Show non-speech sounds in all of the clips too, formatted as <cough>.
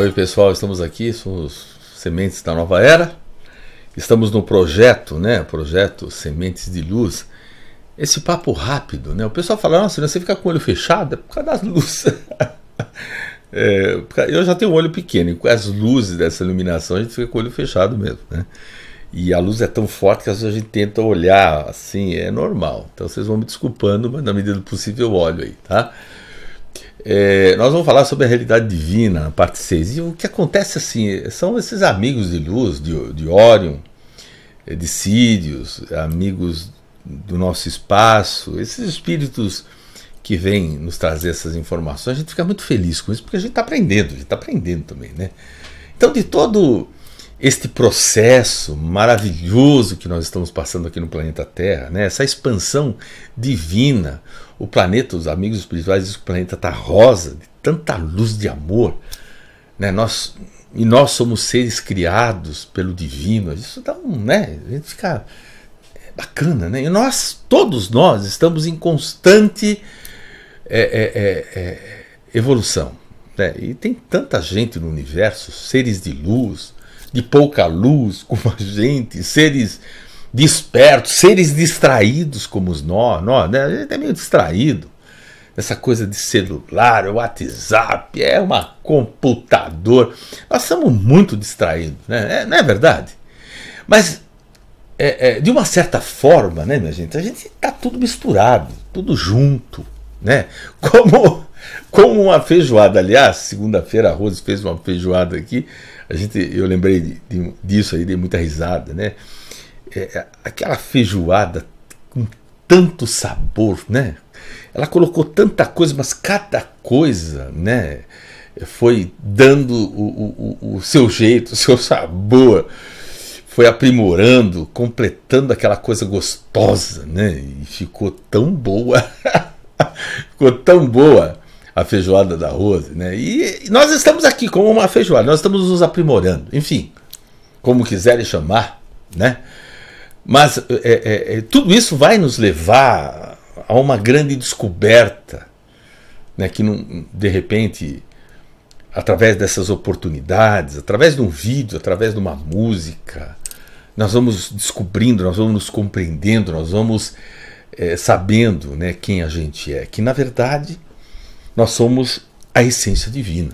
Oi, pessoal, estamos aqui, somos Sementes da Nova Era. Estamos no projeto, né? Projeto Sementes de Luz. Esse papo rápido, né? O pessoal fala, nossa, né, você fica com o olho fechado é por causa das luzes. <laughs> é, eu já tenho um olho pequeno, e com as luzes dessa iluminação a gente fica com o olho fechado mesmo, né? E a luz é tão forte que às vezes a gente tenta olhar assim, é normal. Então vocês vão me desculpando, mas na medida do possível eu olho aí, tá? É, nós vamos falar sobre a realidade divina na parte 6. E o que acontece assim são esses amigos de luz, de, de Orion, é, de Sírios, amigos do nosso espaço, esses espíritos que vêm nos trazer essas informações, a gente fica muito feliz com isso, porque a gente está aprendendo, a gente está aprendendo também, né? Então, de todo este processo maravilhoso que nós estamos passando aqui no planeta Terra, né? essa expansão divina. O planeta, os amigos espirituais dizem que o planeta está rosa, de tanta luz de amor. Né? Nós, e nós somos seres criados pelo divino. Isso dá um. Né? A gente fica é bacana, né? E nós, todos nós, estamos em constante é, é, é, é, evolução. Né? E tem tanta gente no universo, seres de luz de pouca luz <laughs> como a gente, seres despertos, seres distraídos como os nós, nós né? a gente é meio distraído. Essa coisa de celular, WhatsApp, é uma computador. Nós somos muito distraídos, né? É, não é verdade? Mas, é, é, de uma certa forma, né, minha gente? A gente está tudo misturado, tudo junto né? Como, como uma feijoada. Aliás, segunda-feira a Rose fez uma feijoada aqui. A gente, eu lembrei de, de, disso aí, dei muita risada, né? É, é aquela feijoada com tanto sabor, né? Ela colocou tanta coisa, mas cada coisa, né? Foi dando o, o, o seu jeito, <laughs> o seu sabor foi aprimorando, completando aquela coisa gostosa, né? E ficou tão boa. <laughs> <laughs> Ficou tão boa a feijoada da Rose, né? E nós estamos aqui como uma feijoada, nós estamos nos aprimorando, enfim, como quiserem chamar, né? Mas é, é, é, tudo isso vai nos levar a uma grande descoberta, né? Que não, de repente, através dessas oportunidades, através de um vídeo, através de uma música, nós vamos descobrindo, nós vamos nos compreendendo, nós vamos é, sabendo né, quem a gente é, que na verdade nós somos a essência divina.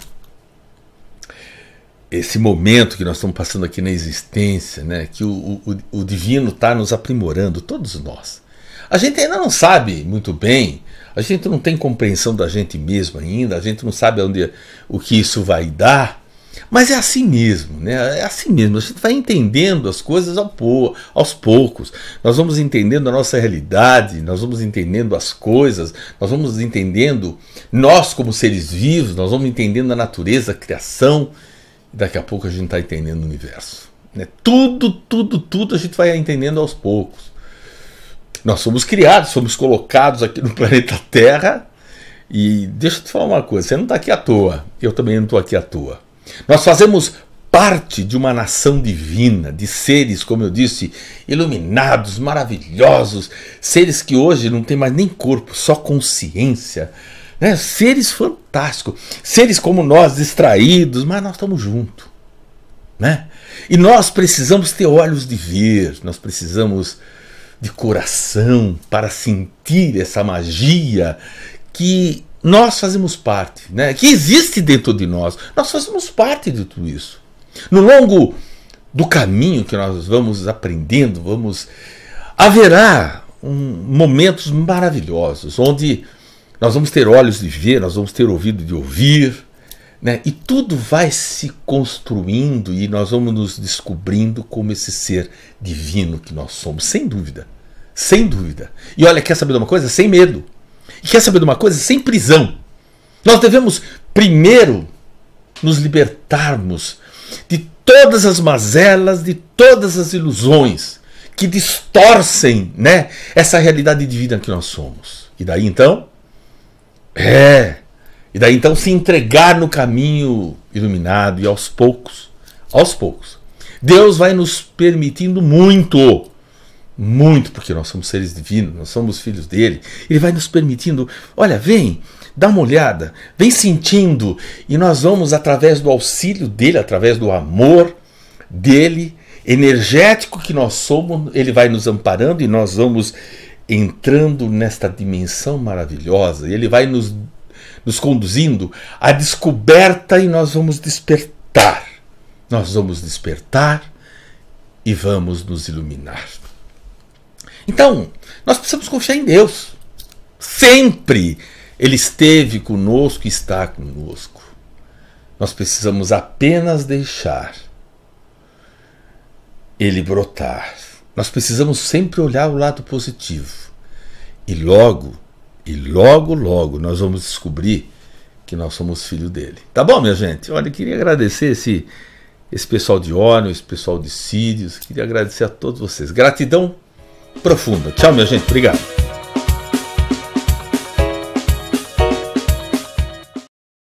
Esse momento que nós estamos passando aqui na existência, né, que o, o, o divino está nos aprimorando, todos nós. A gente ainda não sabe muito bem, a gente não tem compreensão da gente mesmo ainda, a gente não sabe onde, o que isso vai dar, mas é assim mesmo, né? É assim mesmo. A gente vai entendendo as coisas aos poucos. Nós vamos entendendo a nossa realidade, nós vamos entendendo as coisas, nós vamos entendendo nós como seres vivos, nós vamos entendendo a natureza, a criação. Daqui a pouco a gente está entendendo o universo. Né? Tudo, tudo, tudo a gente vai entendendo aos poucos. Nós somos criados, somos colocados aqui no <laughs> planeta Terra. E deixa eu te falar uma coisa: você não está aqui à toa. Eu também não estou aqui à toa. Nós fazemos parte de uma nação divina, de seres, como eu disse, iluminados, maravilhosos, seres que hoje não têm mais nem corpo, só consciência. Né? Seres fantásticos, seres como nós, distraídos, mas nós estamos juntos. Né? E nós precisamos ter olhos de ver, nós precisamos de coração para sentir essa magia que nós fazemos parte, né? que existe dentro de nós. Nós fazemos parte de tudo isso. No longo do caminho que nós vamos aprendendo, vamos haverá um, momentos maravilhosos onde nós vamos ter olhos de ver, nós vamos ter ouvido de ouvir, né? E tudo vai se construindo e nós vamos nos descobrindo como esse ser divino que nós somos, sem dúvida. Sem dúvida. E olha, quer saber de uma coisa? Sem medo. E quer saber de uma coisa? Sem prisão. Nós devemos primeiro nos libertarmos de todas as mazelas, de todas as ilusões que distorcem, né, essa realidade de vida que nós somos. E daí então, é, e daí então se entregar no caminho iluminado e aos poucos, aos poucos. Deus vai nos permitindo muito muito, porque nós somos seres divinos, nós somos filhos dele. Ele vai nos permitindo, olha, vem, dá uma olhada, vem sentindo, e nós vamos, através do auxílio dele, através do amor dele, energético que nós somos, ele vai nos amparando e nós vamos entrando nesta dimensão maravilhosa, ele vai nos, nos conduzindo à descoberta e nós vamos despertar. Nós vamos despertar e vamos nos iluminar. Então, nós precisamos confiar em Deus. Sempre Ele esteve conosco e está conosco. Nós precisamos apenas deixar Ele brotar. Nós precisamos sempre olhar o lado positivo. E logo, e logo, logo, nós vamos descobrir que nós somos filho dele. Tá bom, minha gente? Olha, eu queria agradecer esse, esse pessoal de óleo, esse pessoal de Sírios, queria agradecer a todos vocês. Gratidão profunda. Tchau, minha gente. Obrigado.